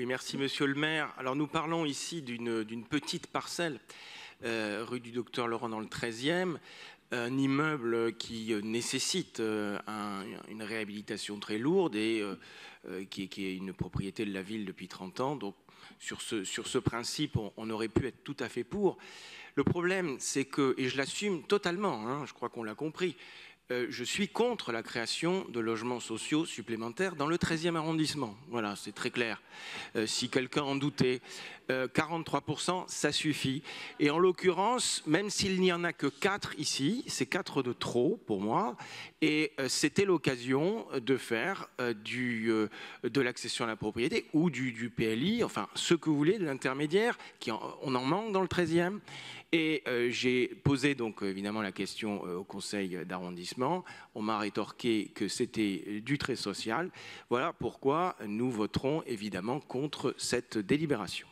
Oui, merci Monsieur le maire. Alors nous parlons ici d'une petite parcelle euh, rue du Docteur Laurent dans le 13e, un immeuble qui euh, nécessite euh, une réhabilitation très lourde et qui, est une propriété de la ville depuis 30 ans. Donc sur ce, sur ce principe, on, aurait pu être tout à fait pour. Le problème, c'est que, et je l'assume totalement, hein, je crois qu'on l'a compris, euh, je suis contre la création de logements sociaux supplémentaires dans le 13e arrondissement. Voilà, c'est très clair. Euh, si quelqu'un en doutait, 43%, euh, ça suffit. Et en l'occurrence, même s'il n'y en a que 4 ici, c'est 4 de trop pour moi, et c'était l'occasion de faire de l'accession à la propriété ou du, PLI, enfin ce que vous voulez, de l'intermédiaire, qui on en manque dans le 13e. Et j'ai posé donc évidemment la question au conseil d'arrondissement on m'a rétorqué que c'était du trait social. Voilà pourquoi nous voterons évidemment contre cette délibération.